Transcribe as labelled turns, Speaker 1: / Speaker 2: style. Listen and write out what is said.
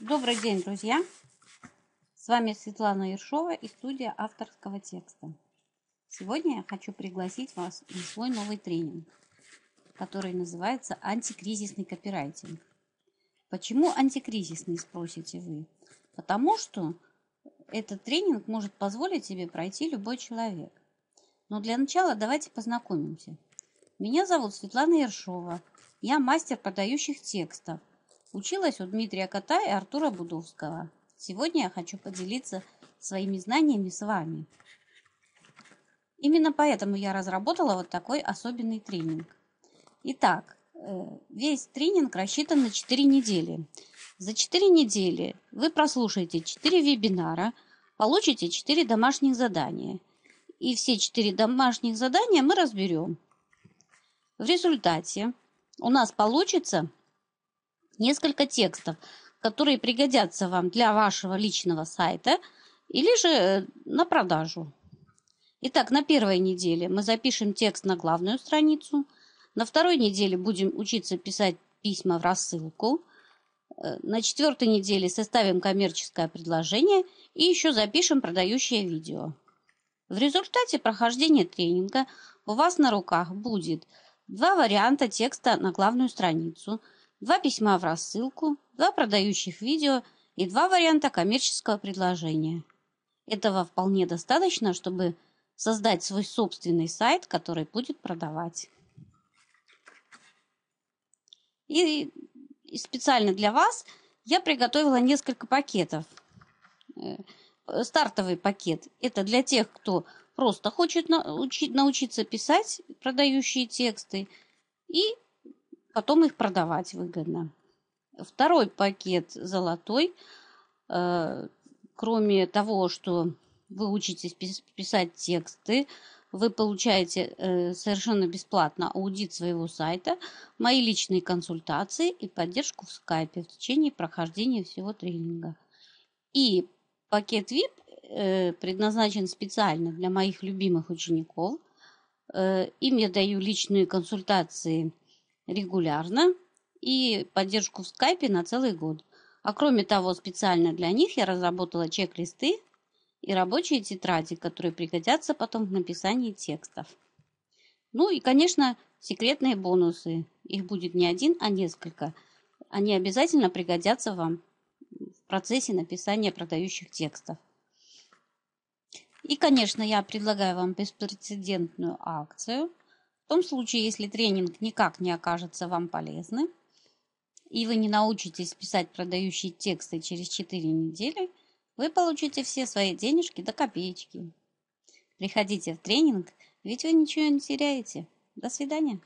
Speaker 1: Добрый день, друзья! С вами Светлана Ершова и студия авторского текста. Сегодня я хочу пригласить вас на свой новый тренинг, который называется «Антикризисный копирайтинг». Почему антикризисный, спросите вы? Потому что этот тренинг может позволить тебе пройти любой человек. Но для начала давайте познакомимся. Меня зовут Светлана Ершова. Я мастер продающих текстов – училась у Дмитрия Кота и Артура Будовского. Сегодня я хочу поделиться своими знаниями с вами. Именно поэтому я разработала вот такой особенный тренинг. Итак, э, весь тренинг рассчитан на 4 недели. За 4 недели вы прослушаете 4 вебинара, получите 4 домашних задания. И все 4 домашних задания мы разберем. В результате у нас получится несколько текстов, которые пригодятся вам для вашего личного сайта или же э, на продажу. Итак, на первой неделе мы запишем текст на главную страницу, на второй неделе будем учиться писать письма в рассылку, э, на четвертой неделе составим коммерческое предложение и еще запишем продающее видео. В результате прохождения тренинга у вас на руках будет два варианта текста на главную страницу – два письма в рассылку, два продающих видео и два варианта коммерческого предложения. Этого вполне достаточно, чтобы создать свой собственный сайт, который будет продавать. И, и специально для вас я приготовила несколько пакетов. Э, стартовый пакет – это для тех, кто просто хочет научиться писать продающие тексты и Потом их продавать выгодно. Второй пакет золотой, э, кроме того, что вы учитесь писать тексты, вы получаете э, совершенно бесплатно аудит своего сайта, мои личные консультации и поддержку в скайпе в течение прохождения всего тренинга. И пакет VIP э, предназначен специально для моих любимых учеников. им я даю личные консультации – регулярно и поддержку в скайпе на целый год. А кроме того, специально для них я разработала чек-листы и рабочие тетради, которые пригодятся потом в написании текстов. Ну и, конечно, секретные бонусы. Их будет не один, а несколько. Они обязательно пригодятся вам в процессе написания продающих текстов. И, конечно, я предлагаю вам беспрецедентную акцию – в том случае, если тренинг никак не окажется вам полезным, и вы не научитесь писать продающие тексты через 4 недели, вы получите все свои денежки до копеечки. Приходите в тренинг, ведь вы ничего не теряете. До свидания.